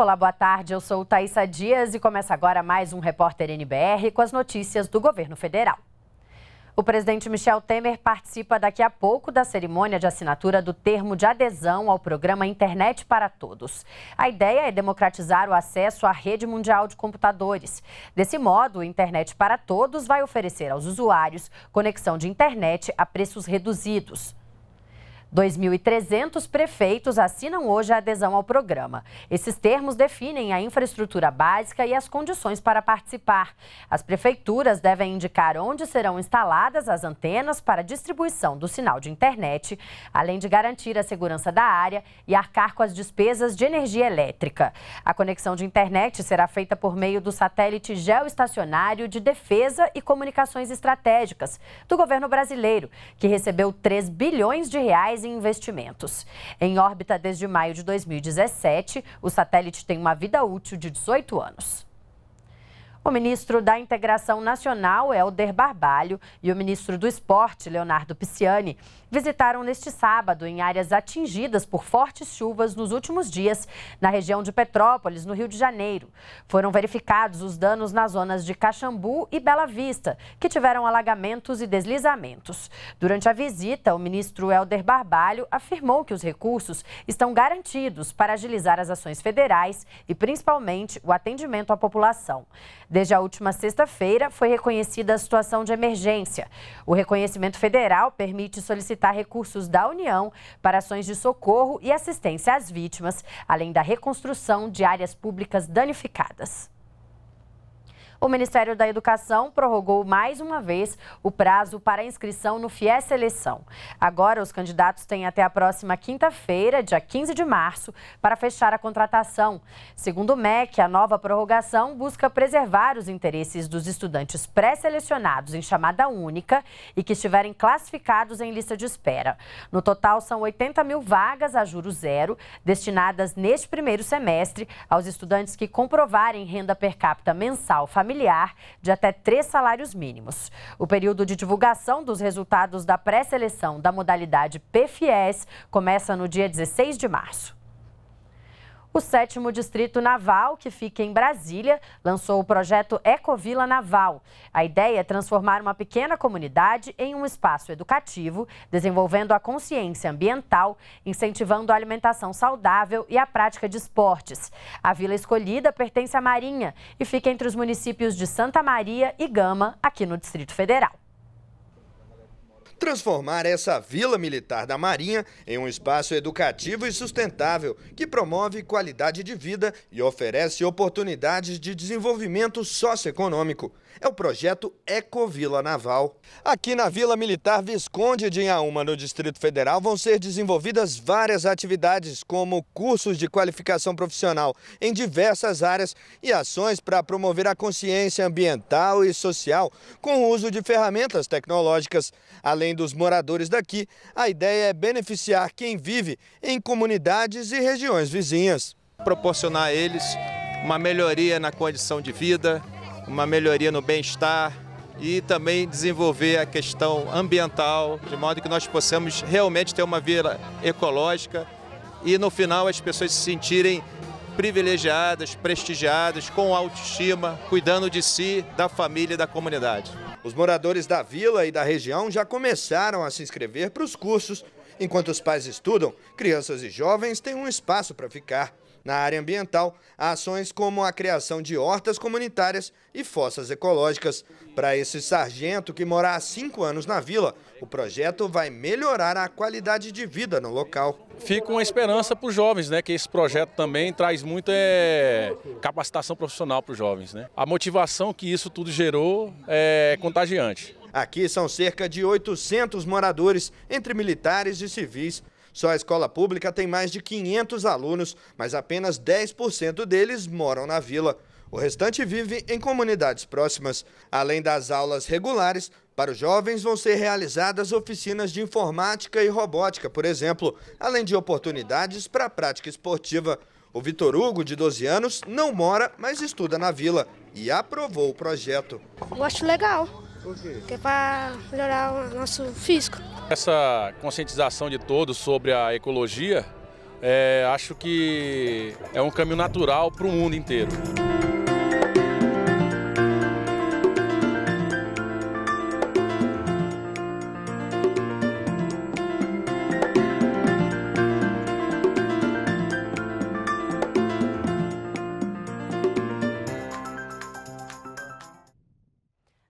Olá, boa tarde. Eu sou Thaisa Dias e começa agora mais um Repórter NBR com as notícias do governo federal. O presidente Michel Temer participa daqui a pouco da cerimônia de assinatura do termo de adesão ao programa Internet para Todos. A ideia é democratizar o acesso à rede mundial de computadores. Desse modo, o Internet para Todos vai oferecer aos usuários conexão de internet a preços reduzidos. 2.300 prefeitos assinam hoje a adesão ao programa. Esses termos definem a infraestrutura básica e as condições para participar. As prefeituras devem indicar onde serão instaladas as antenas para distribuição do sinal de internet, além de garantir a segurança da área e arcar com as despesas de energia elétrica. A conexão de internet será feita por meio do satélite geoestacionário de defesa e comunicações estratégicas do governo brasileiro, que recebeu 3 bilhões de reais e investimentos. Em órbita desde maio de 2017, o satélite tem uma vida útil de 18 anos. O ministro da Integração Nacional, Helder Barbalho, e o ministro do Esporte, Leonardo Pisciani, visitaram neste sábado em áreas atingidas por fortes chuvas nos últimos dias, na região de Petrópolis, no Rio de Janeiro. Foram verificados os danos nas zonas de Caxambu e Bela Vista, que tiveram alagamentos e deslizamentos. Durante a visita, o ministro Helder Barbalho afirmou que os recursos estão garantidos para agilizar as ações federais e, principalmente, o atendimento à população. Desde a última sexta-feira, foi reconhecida a situação de emergência. O reconhecimento federal permite solicitar recursos da União para ações de socorro e assistência às vítimas, além da reconstrução de áreas públicas danificadas. O Ministério da Educação prorrogou mais uma vez o prazo para inscrição no FIES Seleção. Agora, os candidatos têm até a próxima quinta-feira, dia 15 de março, para fechar a contratação. Segundo o MEC, a nova prorrogação busca preservar os interesses dos estudantes pré-selecionados em chamada única e que estiverem classificados em lista de espera. No total, são 80 mil vagas a juros zero, destinadas neste primeiro semestre aos estudantes que comprovarem renda per capita mensal familiar familiar de até três salários mínimos. O período de divulgação dos resultados da pré-seleção da modalidade PFES começa no dia 16 de março. O sétimo distrito naval, que fica em Brasília, lançou o projeto Ecovila Naval. A ideia é transformar uma pequena comunidade em um espaço educativo, desenvolvendo a consciência ambiental, incentivando a alimentação saudável e a prática de esportes. A vila escolhida pertence à Marinha e fica entre os municípios de Santa Maria e Gama, aqui no Distrito Federal transformar essa vila militar da Marinha em um espaço educativo e sustentável que promove qualidade de vida e oferece oportunidades de desenvolvimento socioeconômico. É o projeto Ecovila Naval. Aqui na Vila Militar Visconde de Inhaúma, no Distrito Federal, vão ser desenvolvidas várias atividades, como cursos de qualificação profissional em diversas áreas e ações para promover a consciência ambiental e social com o uso de ferramentas tecnológicas, além dos moradores daqui, a ideia é beneficiar quem vive em comunidades e regiões vizinhas. Proporcionar a eles uma melhoria na condição de vida, uma melhoria no bem-estar e também desenvolver a questão ambiental, de modo que nós possamos realmente ter uma vila ecológica e no final as pessoas se sentirem privilegiadas, prestigiadas, com autoestima, cuidando de si, da família e da comunidade. Os moradores da vila e da região já começaram a se inscrever para os cursos. Enquanto os pais estudam, crianças e jovens têm um espaço para ficar. Na área ambiental, ações como a criação de hortas comunitárias e fossas ecológicas. Para esse sargento que mora há cinco anos na vila, o projeto vai melhorar a qualidade de vida no local. Fica uma esperança para os jovens, né? Que esse projeto também traz muita é, capacitação profissional para os jovens. Né? A motivação que isso tudo gerou é contagiante. Aqui são cerca de 800 moradores, entre militares e civis, só a escola pública tem mais de 500 alunos, mas apenas 10% deles moram na vila. O restante vive em comunidades próximas. Além das aulas regulares, para os jovens vão ser realizadas oficinas de informática e robótica, por exemplo, além de oportunidades para a prática esportiva. O Vitor Hugo, de 12 anos, não mora, mas estuda na vila e aprovou o projeto. Eu acho legal. Por quê? Porque é para melhorar o nosso físico. Essa conscientização de todos sobre a ecologia, é, acho que é um caminho natural para o mundo inteiro.